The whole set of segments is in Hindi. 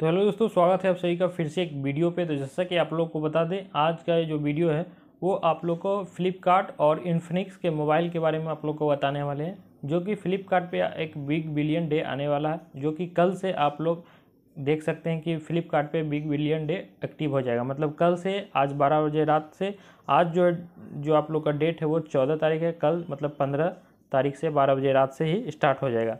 तो हेलो दोस्तों स्वागत है आप सभी का फिर से एक वीडियो पे तो जैसा कि आप लोग को बता दें आज का जो वीडियो है वो आप लोग को फ्लिपकार्ट और इन्फिनिक्स के मोबाइल के बारे में आप लोग को बताने वाले हैं जो कि फ्लिपकार्ट पे एक बिग बिलियन डे आने वाला है जो कि कल से आप लोग देख सकते हैं कि Flipkart big billion day active हो जाएगा मतलब कल से आज बारह बजे रात से आज जो जो आप लोग का डेट है वो चौदह तारीख है कल मतलब पंद्रह तारीख से बारह बजे रात से ही स्टार्ट हो जाएगा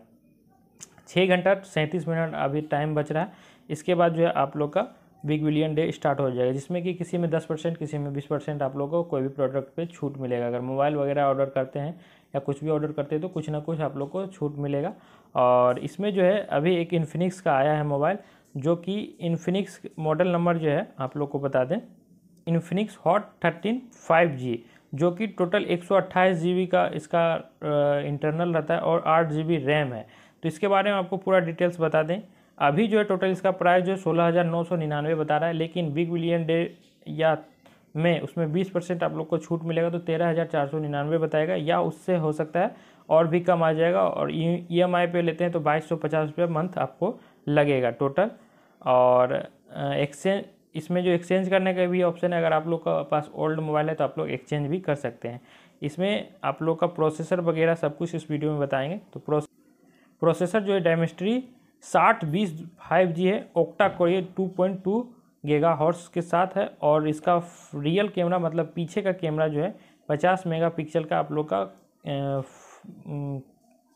छः घंटा सैंतीस मिनट अभी टाइम बच रहा है इसके बाद जो है आप लोग का बिग विलियन डे स्टार्ट हो जाएगा जिसमें कि किसी में दस परसेंट किसी में बीस परसेंट आप लोगों को कोई भी प्रोडक्ट पे छूट मिलेगा अगर मोबाइल वगैरह ऑर्डर करते हैं या कुछ भी ऑर्डर करते हैं तो कुछ ना कुछ आप लोग को छूट मिलेगा और इसमें जो है अभी एक इन्फिनिक्स का आया है मोबाइल जो कि इन्फिनिक्स मॉडल नंबर जो है आप लोग को बता दें Infinix hot thirteen five G जो कि टोटल एक सौ अट्ठाईस जी बी का इसका इंटरनल रहता है और आठ जी बी रैम है तो इसके बारे में आपको पूरा डिटेल्स बता दें अभी जो है टोटल इसका प्राइस जो है सोलह हज़ार नौ सौ निन्यानवे बता रहा है लेकिन बिग विलियन डे या में उसमें बीस परसेंट आप लोग को छूट मिलेगा तो तेरह हज़ार चार सौ निन्यानवे बताएगा या उससे हो सकता है और भी कम आ जाएगा और ई एम e आई पे लेते हैं तो बाईस सौ पचास रुपये मंथ आपको लगेगा टोटल और एक्सचेंज इसमें जो एक्सचेंज करने का भी ऑप्शन है अगर आप लोग का पास ओल्ड मोबाइल है तो आप लोग एक्सचेंज भी कर सकते हैं इसमें आप लोग का प्रोसेसर वगैरह सब कुछ इस वीडियो में बताएंगे तो प्रोसेसर जो है डायमेस्ट्री साठ बीस फाइव जी है ओक्टा को ये two point two giga hertz के साथ है और इसका रियल कैमरा मतलब पीछे का कैमरा जो है पचास मेगापिक्सल का आप लोग का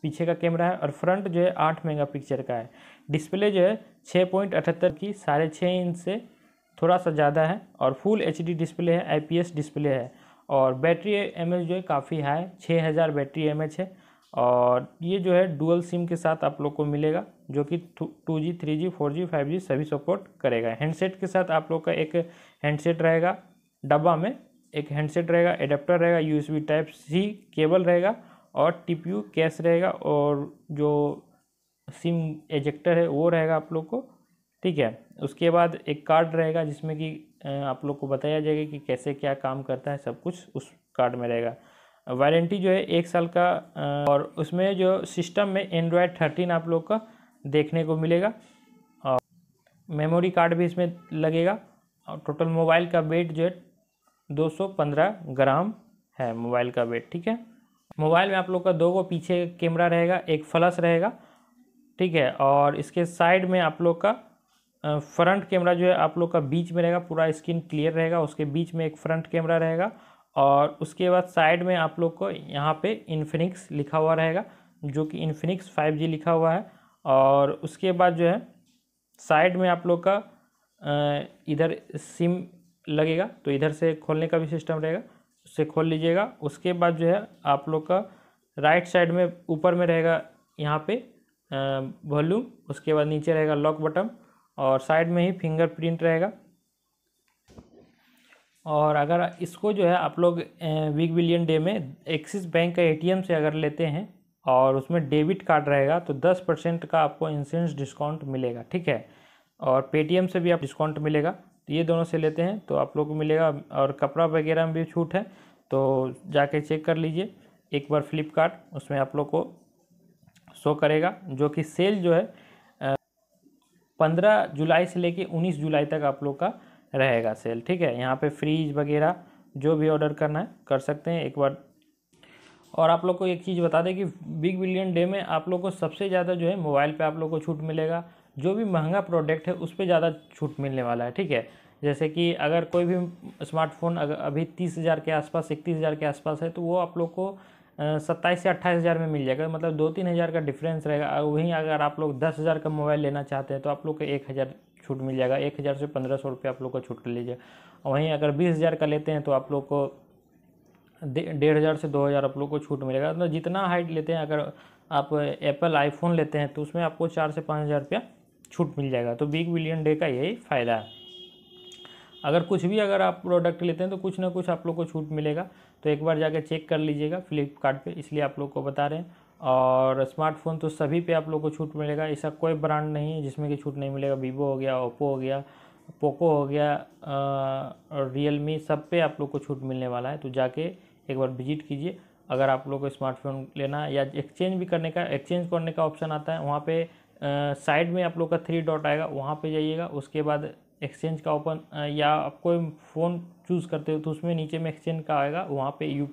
पीछे का कैमरा है और फ्रंट जो है आठ मेगापिक्सल का है डिस्प्ले जो है छः पॉइंट अठहत्तर की साढ़े छः इंच से थोड़ा सा ज़्यादा है और फुल एच डिस्प्ले है आई डिस्प्ले है और बैटरी एम जो है काफ़ी हाई छः हज़ार बैटरी एम है और ये जो है डुअल सिम के साथ आप लोग को मिलेगा जो कि two G three G four G five G सभी सपोर्ट करेगा हैंडसेट के साथ आप लोग का एक हैंडसेट रहेगा डब्बा में एक हैंडसेट रहेगा एडेप्टर रहेगा यूएसबी टाइप सी केबल रहेगा और टीपीयू कैश रहेगा और जो सिम एजेक्टर है वो रहेगा आप लोग को ठीक है उसके बाद एक कार्ड रहेगा जिसमें कि आप लोग को बताया जाएगा कि कैसे क्या काम करता है सब कुछ उस कार्ड में रहेगा वारंटी जो है एक साल का और उसमें जो सिस्टम में एंड्रॉयड थर्टीन आप लोग का देखने को मिलेगा और मेमोरी कार्ड भी इसमें लगेगा और टोटल मोबाइल का वेट जो है दो ग्राम है मोबाइल का वेट ठीक है मोबाइल में आप लोग का दो गो पीछे कैमरा रहेगा एक फ्लश रहेगा ठीक है और इसके साइड में आप लोग का फ्रंट कैमरा जो है आप लोग का बीच में रहेगा पूरा स्क्रीन क्लियर रहेगा उसके बीच में एक फ्रंट कैमरा रहेगा और उसके बाद साइड में आप लोग को यहाँ पे इन्फिनिक्स लिखा हुआ रहेगा जो कि इन्फिनिक्स फाइव जी लिखा हुआ है और उसके बाद जो है साइड में आप लोग का इधर सिम लगेगा तो इधर से खोलने का भी सिस्टम रहेगा उससे खोल लीजिएगा उसके बाद जो है आप लोग का राइट साइड में ऊपर में रहेगा यहाँ पे वॉल्यूम उसके बाद नीचे रहेगा लॉक बटन और साइड में ही फिंगरप्रिंट रहेगा और अगर इसको जो है आप लोग वीक बिलियन डे में एक्सिस बैंक का एटीएम से अगर लेते हैं और उसमें डेबिट कार्ड रहेगा तो दस परसेंट का आपको इंश्योरेंस डिस्काउंट मिलेगा ठीक है और पेटीएम से भी आप डिस्काउंट मिलेगा तो ये दोनों से लेते हैं तो आप लोग को मिलेगा और कपड़ा वगैरह में भी छूट है तो जाके चेक कर लीजिए एक बार फ्लिपकार्ट उसमें आप लोग को शो करेगा जो कि सेल जो है पंद्रह जुलाई से लेके उन्नीस जुलाई तक आप लोग का रहेगा सेल ठीक है यहाँ पे फ्रीज वगैरह जो भी ऑर्डर करना है कर सकते हैं एक बार और आप लोग को एक चीज़ बता दें कि बिग बिलियन डे में आप लोग को सबसे ज़्यादा जो है मोबाइल पे आप लोग को छूट मिलेगा जो भी महंगा प्रोडक्ट है उस पर ज़्यादा छूट मिलने वाला है ठीक है जैसे कि अगर कोई भी स्मार्टफोन अगर अभी तीस हज़ार के आसपास इकतीस हज़ार के आसपास है तो वो आप लोग को सत्ताईस से अट्ठाईस हज़ार में मिल जाएगा मतलब दो तीन हज़ार का डिफरेंस रहेगा वहीं अगर आप लोग दस हज़ार का मोबाइल लेना चाहते हैं तो आप लोग को एक हज़ार छूट मिल जाएगा एक हज़ार से पंद्रह सौ रुपये आप लोग को छूट कर लीजिए वहीं अगर बीस हज़ार का लेते हैं तो आप लोग को डेढ़ हज़ार से दो हज़ार आप लोग को छूट मिलेगा मतलब तो जितना हाइट लेते हैं अगर आप एप्पल आईफोन लेते हैं तो उसमें आपको चार से पाँच हज़ार रुपया छूट मिल जाएगा तो बिग विलियन डे का यही फ़ायदा है अगर कुछ भी अगर आप प्रोडक्ट लेते हैं तो कुछ ना कुछ आप लोग को छूट मिलेगा तो एक बार जाके चेक कर लीजिएगा फ्लिपकार्ट इसलिए आप लोग को बता रहे हैं और स्मार्टफोन तो सभी पे आप लोग को छूट मिलेगा ऐसा कोई ब्रांड नहीं है जिसमें कि छूट नहीं मिलेगा वीवो हो गया ओप्पो हो गया पोको हो गया रियल मी सब पे आप लोग को छूट मिलने वाला है तो जाके एक बार विजिट कीजिए अगर आप लोग को स्मार्टफोन लेना या एक्सचेंज भी करने का एक्सचेंज करने का ऑप्शन आता है वहाँ पर साइड में आप लोग का थ्री डॉट आएगा वहाँ पर जाइएगा उसके बाद एक्सचेंज का ओपन या आप कोई फ़ोन चूज़ करते हो तो उसमें नीचे में एक्सचेंज का आएगा वहाँ पे यू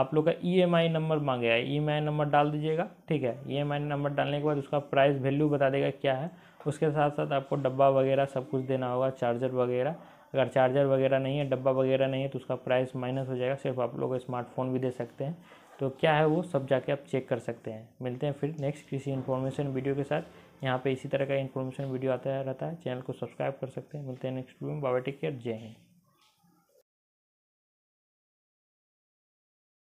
आप लोग का ई e नंबर मांगे है ई नंबर डाल दीजिएगा ठीक है ई e नंबर डालने के बाद उसका प्राइस वैल्यू बता देगा क्या है उसके साथ साथ आपको डब्बा वगैरह सब कुछ देना होगा चार्जर वगैरह अगर चार्जर वगैरह नहीं है डब्बा वगैरह नहीं है तो उसका प्राइस माइनस हो जाएगा सिर्फ आप लोग स्मार्टफोन भी दे सकते हैं तो क्या है वो सब जाके आप चेक कर सकते हैं मिलते हैं फिर नेक्स्ट किसी इन्फॉर्मेशन वीडियो के साथ यहाँ पे इसी तरह का इन्फॉर्मेशन वीडियो आता रहता है चैनल को सब्सक्राइब कर सकते हैं मिलते हैं नेक्स्ट वीडियो में बाबा टेक केयर जय हिंद